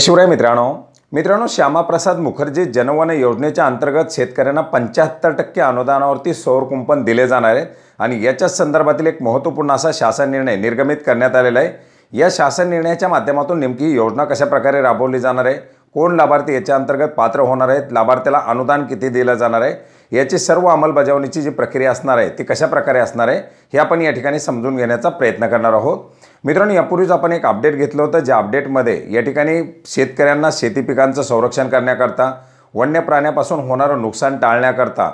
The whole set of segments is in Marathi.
शिवराय मित्रांनो मित्रांनो श्यामाप्रसाद मुखर्जी जनवन योजनेच्या अंतर्गत शेतकऱ्यांना पंच्याहत्तर टक्के अनुदानावरती सौर कुंपन दिले जाणार आहे आणि याच्याच संदर्भातील एक महत्त्वपूर्ण असा शासन निर्णय निर्गमित करण्यात आलेला आहे या शासन निर्णयाच्या माध्यमातून नेमकी योजना कशाप्रकारे राबवली जाणार आहे कोण लाभार्थी याच्या अंतर्गत पात्र होणार आहेत लाभार्थ्याला अनुदान किती दिलं जाणार आहे याची सर्व अंमलबजावणीची जी प्रक्रिया असणार आहे ती कशाप्रकारे असणार आहे हे आपण या ठिकाणी समजून घेण्याचा प्रयत्न करणार आहोत मित्रांनो यापूर्वीच आपण एक अपडेट घेतलं होतं ज्या अपडेटमध्ये या ठिकाणी शेतकऱ्यांना शेती पिकांचं संरक्षण करण्याकरता वन्य प्राण्यापासून होणारं नुकसान टाळण्याकरता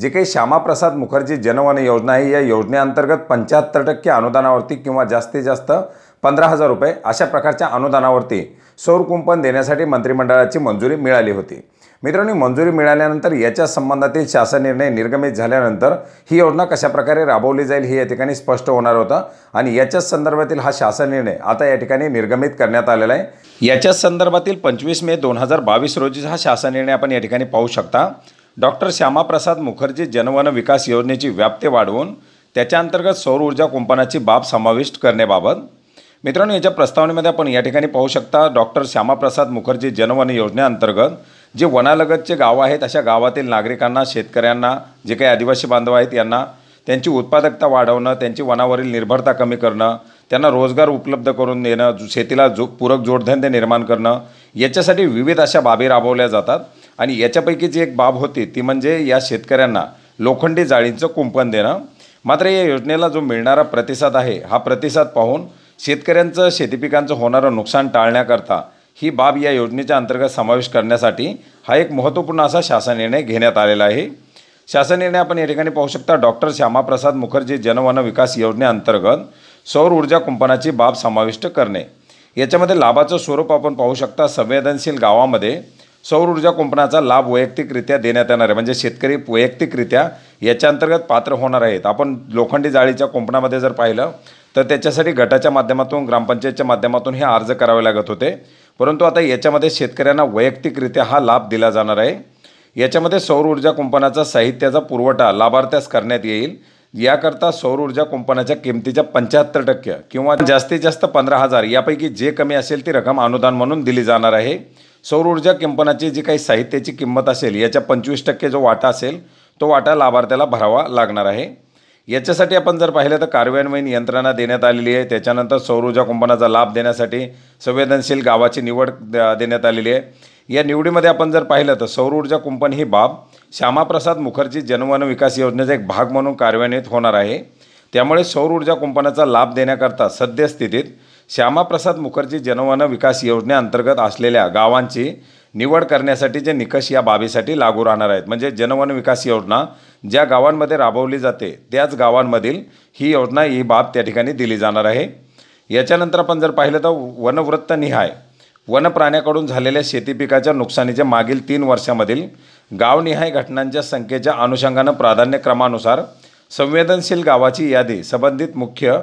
जे काही श्यामाप्रसाद मुखर्जी जनवन योजना आहे या योजनेअंतर्गत पंच्याहत्तर टक्के अनुदानावरती किंवा जास्तीत जास्त पंधरा हजार रुपये अशा प्रकारच्या अनुदानावरती सौर देण्यासाठी मंत्रिमंडळाची मंजुरी मिळाली होती मित्रांनो मंजुरी मिळाल्यानंतर याच्या संबंधातील शासन निर्णय निर्गमित झाल्यानंतर ही योजना कशाप्रकारे राबवली जाईल हे या ठिकाणी स्पष्ट होणार होतं आणि याच्याच संदर्भातील हा शासन निर्णय आता या ठिकाणी निर्गमित करण्यात आलेला आहे याच्याच संदर्भातील पंचवीस मे दोन हजार बावीस रोजीचा हा शासन निर्णय आपण या ठिकाणी पाहू शकता डॉक्टर श्यामाप्रसाद मुखर्जी जनवन विकास योजनेची व्याप्ती वाढवून त्याच्या अंतर्गत सौर ऊर्जा कुंपणाची बाब समाविष्ट करण्याबाबत मित्रांनो याच्या प्रस्तावनेमध्ये आपण या ठिकाणी पाहू शकता डॉक्टर श्यामाप्रसाद मुखर्जी जनवन योजनेअंतर्गत जे वनालगतचे गावं आहेत अशा गावातील नागरिकांना शेतकऱ्यांना जे काही आदिवासी बांधव आहेत यांना त्यांची उत्पादकता वाढवणं त्यांची वनावरील निर्भरता कमी करणं त्यांना रोजगार उपलब्ध करून देणं जो शेतीला जो पूरक जोडधंदे निर्माण करणं याच्यासाठी विविध अशा बाबी राबवल्या जातात आणि याच्यापैकी जी एक बाब होती ती म्हणजे या शेतकऱ्यांना लोखंडी जाळींचं कुंपण देणं मात्र या योजनेला जो मिळणारा प्रतिसाद आहे हा प्रतिसाद पाहून शेतकऱ्यांचं शेतीपिकांचं होणारं नुकसान टाळण्याकरता ही बाब या योजनेच्या अंतर्गत समावेश करण्यासाठी हा एक महत्त्वपूर्ण असा शासन निर्णय घेण्यात आलेला आहे शासन निर्णय आपण या ठिकाणी पाहू शकता डॉक्टर श्यामाप्रसाद मुखर्जी जनवन विकास योजनेअंतर्गत सौर ऊर्जा कुंपणाची बाब समाविष्ट करणे याच्यामध्ये लाभाचं स्वरूप आपण पाहू शकता संवेदनशील गावामध्ये सौर ऊर्जा कुंपणाचा लाभ वैयक्तिकरित्या देण्यात येणार आहे म्हणजे शेतकरी वैयक्तिकरित्या याच्या अंतर्गत पात्र होणार आहेत आपण लोखंडी जाळीच्या कुंपणामध्ये जर पाहिलं तर त्याच्यासाठी गटाच्या माध्यमातून ग्रामपंचायतच्या माध्यमातून हे अर्ज करावे लागत होते परंतु आता याच्यामध्ये शेतकऱ्यांना वैयक्तिकरित्या हा लाभ दिला जाणार आहे याच्यामध्ये सौर ऊर्जा कुंपणाचा साहित्याचा पुरवठा लाभार्थ्यास करण्यात येईल याकरता सौर ऊर्जा कुंपणाच्या किमतीच्या पंच्याहत्तर टक्के किंवा जास्तीत जास्त पंधरा हजार यापैकी जे कमी असेल ती रक्कम अनुदान म्हणून दिली जाणार आहे सौर ऊर्जा किंपणाची जी काही साहित्याची किंमत असेल याच्या पंचवीस टक्के जो वाटा असेल तो वाटा लाभार्थ्याला भरावा लागणार आहे याच्यासाठी आपण जर पाहिलं तर कार्यान्वयीन यंत्रणा देण्यात आलेली आहे त्याच्यानंतर सौरऊर्जा कुंपणाचा लाभ देण्यासाठी संवेदनशील गावाची निवड देण्यात आलेली आहे या निवडीमध्ये आपण जर पाहिलं तर सौर ऊर्जा कुंपण ही बाब श्यामाप्रसाद मुखर्जी जनवन विकास योजनेचा एक भाग म्हणून कार्यान्वित होणार आहे त्यामुळे सौर ऊर्जा कुंपणाचा लाभ देण्याकरता सद्यस्थितीत श्यामाप्रसाद मुखर्जी जनवन विकास योजनेअंतर्गत असलेल्या गावांची निवड करण्यासाठी जे निकष या बाबीसाठी लागू राहणार आहेत म्हणजे जनवन विकास योजना ज्या गावांमध्ये राबवली जाते त्याच गावांमधील ही योजना ही बाब त्या ठिकाणी दिली जाणार आहे याच्यानंतर आपण जर पाहिलं तर वनवृत्तनिहाय वनप्राण्याकडून झालेल्या शेतीपिकाच्या नुकसानीचे मागील तीन वर्षामधील गावनिहाय घटनांच्या संख्येच्या अनुषंगानं प्राधान्यक्रमानुसार संवेदनशील गावाची यादी संबंधित मुख्य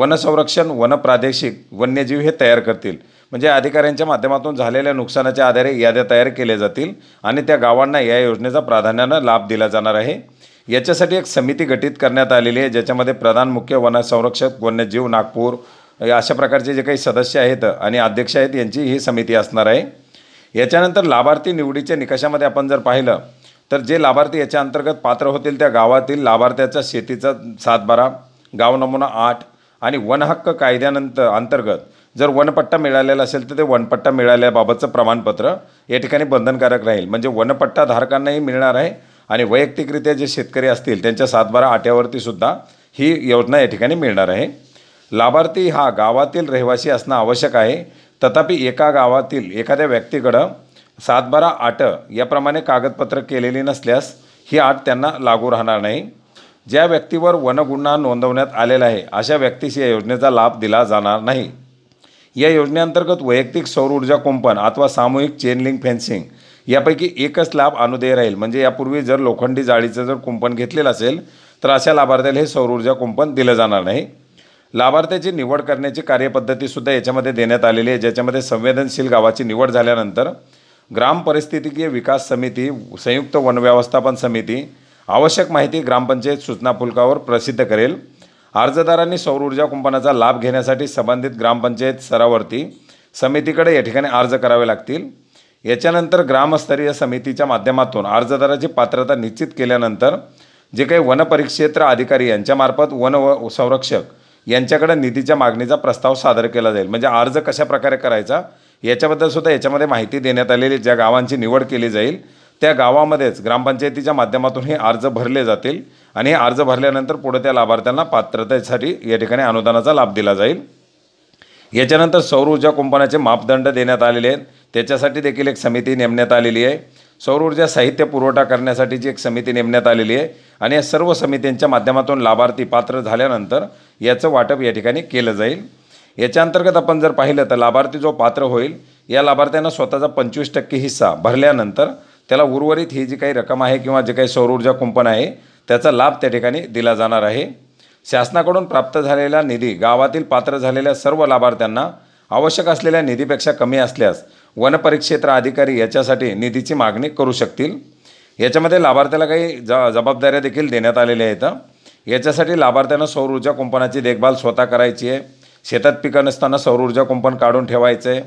वनसंरक्षण वनप्रादेशिक वन्यजीव हे तयार करतील म्हणजे अधिकाऱ्यांच्या माध्यमातून झालेल्या नुकसानाच्या आधारे याद्या तयार केल्या जातील आणि त्या गावांना या योजनेचा प्राधान्यानं लाभ दिला जाणार आहे याच्यासाठी एक समिती गठीत करण्यात आलेली आहे ज्याच्यामध्ये प्रधान मुख्य वनसंरक्षक वन्यजीव नागपूर अशा प्रकारचे जे काही सदस्य आहेत आणि अध्यक्ष आहेत यांची ही समिती असणार आहे याच्यानंतर लाभार्थी निवडीच्या निकषामध्ये आपण जर पाहिलं तर जे लाभार्थी याच्या अंतर्गत पात्र होतील त्या गावातील लाभार्थ्याचा शेतीचा सातबारा गाव नमुना आठ आणि वनहक्क कायद्यानंतर अंतर्गत जर वनपट्टा मिळालेला असेल तर ते वनपट्टा मिळाल्याबाबतचं प्रमाणपत्र या ठिकाणी बंधनकारक राहील म्हणजे वनपट्टा धारकांनाही मिळणार आहे आणि वैयक्तिकरित्या जे शेतकरी असतील त्यांच्या सातबारा आट्यावरतीसुद्धा ही योजना या ठिकाणी मिळणार आहे लाभार्थी हा गावातील रहिवासी असणं आवश्यक आहे तथापि एका गावातील एखाद्या व्यक्तीकडं सातबारा आट याप्रमाणे कागदपत्र केलेली नसल्यास ही आट त्यांना लागू राहणार नाही ज्या व्यक्तीवर वनगुन्हा नोंदवण्यात आलेला आहे अशा व्यक्तीस या योजनेचा लाभ दिला जाणार नाही या योजनेअंतर्गत वैयक्तिक सौरऊर्जा ऊर्जा कुंपण अथवा सामूहिक चेन फेन्सिंग यापैकी एकच लाभ अनुदेय राहील म्हणजे यापूर्वी जर लोखंडी जाळीचं जर कुंपण घेतलेलं असेल तर अशा लाभार्थ्याला हे सौर ऊर्जा कुंपण दिलं जाणार नाही लाभार्थ्याची निवड करण्याची कार्यपद्धतीसुद्धा याच्यामध्ये देण्यात आलेली आहे ज्याच्यामध्ये संवेदनशील गावाची निवड झाल्यानंतर ग्राम परिस्थितीकीय विकास समिती संयुक्त वनव्यवस्थापन समिती आवश्यक माहिती ग्रामपंचायत सूचना फुलकावर प्रसिद्ध करेल अर्जदारांनी सौर ऊर्जा कुंपणाचा लाभ घेण्यासाठी संबंधित ग्रामपंचायत स्तरावरती समितीकडे या ठिकाणी अर्ज करावे लागतील याच्यानंतर ग्रामस्तरीय समितीच्या माध्यमातून अर्जदाराची पात्रता निश्चित केल्यानंतर जे काही वनपरिक्षेत्र अधिकारी यांच्यामार्फत वन व संरक्षक यांच्याकडे निधीच्या मागणीचा प्रस्ताव सादर केला जाईल म्हणजे अर्ज कशाप्रकारे करायचा याच्याबद्दल सुद्धा याच्यामध्ये माहिती देण्यात आलेली ज्या गावांची निवड केली जाईल त्या गावामध्येच ग्रामपंचायतीच्या माध्यमातून हे अर्ज भरले जातील आणि हे अर्ज भरल्यानंतर पुढे त्या लाभार्थ्यांना पात्रतेसाठी या ठिकाणी अनुदानाचा लाभ दिला जाईल याच्यानंतर सौर ऊर्जा कुंपणाचे मापदंड देण्यात आलेले आहेत त्याच्यासाठी देखील एक समिती नेमण्यात आलेली आहे सौर ऊर्जा साहित्य पुरवठा करण्यासाठीची एक समिती नेमण्यात आलेली आहे आणि या सर्व समित्यांच्या माध्यमातून लाभार्थी पात्र झाल्यानंतर याचं वाटप या ठिकाणी केलं जाईल याच्या अंतर्गत आपण जर पाहिलं तर लाभार्थी जो पात्र होईल या लाभार्थ्यांना स्वतःचा पंचवीस टक्के हिस्सा भरल्यानंतर त्याला उर्वरित ही जी काही रक्कम आहे किंवा जे काही सौरऊर्जा कुंपण आहे त्याचा लाभ त्या ठिकाणी दिला जाणार आहे शासनाकडून प्राप्त झालेला निधी गावातील पात्र झालेल्या सर्व लाभार्थ्यांना आवश्यक असलेल्या निधीपेक्षा कमी असल्यास वनपरिक्षेत्र अधिकारी याच्यासाठी निधीची मागणी करू शकतील याच्यामध्ये लाभार्थ्याला काही ज जबाबदाऱ्या देखील देण्यात आलेल्या आहेत याच्यासाठी लाभार्थ्यांना सौर ऊर्जा कुंपणाची देखभाल स्वतः करायची आहे शेतात पिकं नसताना सौर ऊर्जा कुंपण काढून ठेवायचं आहे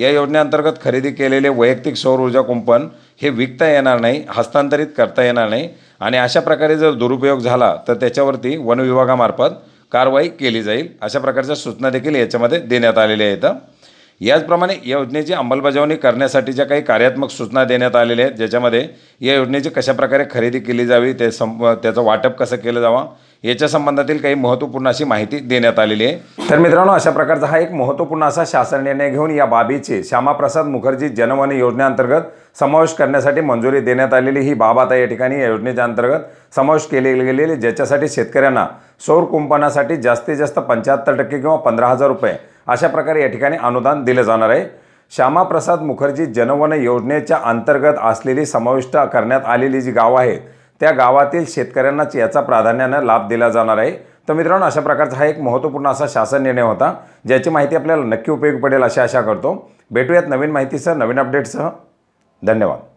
या योजनेअंतर्गत खरेदी केलेले वैयक्तिक सौर ऊर्जा कुंपण हे विकता येणार नाही हस्तांतरित करता येणार नाही आणि अशा प्रकारे जर दुरुपयोग झाला तर त्याच्यावरती वनविभागामार्फत कारवाई केली जाईल अशा प्रकारच्या सूचना देखील याच्यामध्ये देण्यात आलेल्या आहेत याचप्रमाणे या योजनेची अंमलबजावणी करण्यासाठी ज्या काही कार्यात्मक सूचना देण्यात आलेल्या आहेत ज्याच्यामध्ये या योजनेची कशाप्रकारे खरेदी केली जावी ते सं त्याचं वाटप कसं केलं जावं याच्या संबंधातील काही महत्त्वपूर्ण अशी माहिती देण्यात आलेली आहे तर मित्रांनो अशा प्रकारचा हा एक महत्त्वपूर्ण असा शासन निर्णय घेऊन या बाबीचे श्यामाप्रसाद मुखर्जी जनवन योजनेअंतर्गत समावेश करण्यासाठी मंजुरी देण्यात आलेली ही बाब आता या ठिकाणी या योजनेच्या अंतर्गत समावेश केले गेलेली ज्याच्यासाठी शेतकऱ्यांना सौर कुंपणासाठी जास्तीत जास्त पंच्याहत्तर टक्के किंवा पंधरा हजार रुपये अशा प्रकारे या ठिकाणी अनुदान दिलं जाणार आहे श्यामाप्रसाद मुखर्जी जनवन योजनेच्या अंतर्गत असलेली समाविष्ट करण्यात आलेली जी गावं आहेत त्या गावातील शेतकऱ्यांनाच याचा प्राधान्यानं लाभ दिला जाणार आहे तर मित्रांनो अशा प्रकारचा हा एक महत्त्वपूर्ण असा शासन निर्णय होता ज्याची माहिती आपल्याला नक्की उपयोग पडेल अशी आशा करतो भेटूयात नवीन माहितीसह नवीन अपडेटसह धन्यवाद